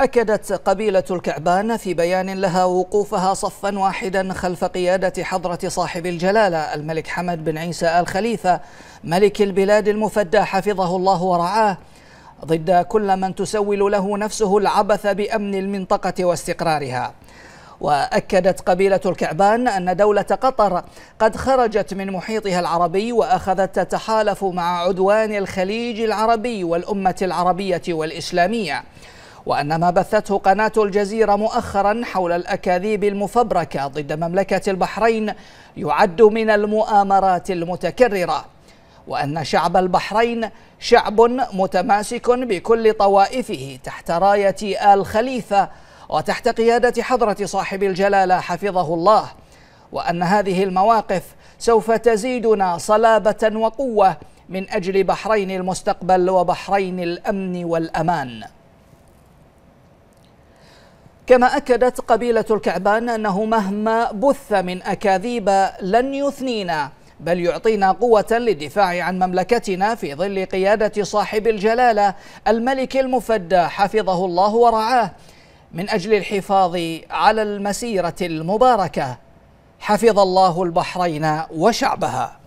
أكدت قبيلة الكعبان في بيان لها وقوفها صفا واحدا خلف قيادة حضرة صاحب الجلالة الملك حمد بن عيسى آل خليفة ملك البلاد المفدى حفظه الله ورعاه ضد كل من تسول له نفسه العبث بأمن المنطقة واستقرارها وأكدت قبيلة الكعبان أن دولة قطر قد خرجت من محيطها العربي وأخذت تتحالف مع عدوان الخليج العربي والأمة العربية والإسلامية وأن ما بثته قناة الجزيرة مؤخرا حول الأكاذيب المفبركة ضد مملكة البحرين يعد من المؤامرات المتكررة وأن شعب البحرين شعب متماسك بكل طوائفه تحت راية آل خليفة وتحت قيادة حضرة صاحب الجلالة حفظه الله وأن هذه المواقف سوف تزيدنا صلابة وقوة من أجل بحرين المستقبل وبحرين الأمن والأمان كما أكدت قبيلة الكعبان أنه مهما بث من أكاذيب لن يثنينا بل يعطينا قوة للدفاع عن مملكتنا في ظل قيادة صاحب الجلالة الملك المفدى حفظه الله ورعاه من أجل الحفاظ على المسيرة المباركة حفظ الله البحرين وشعبها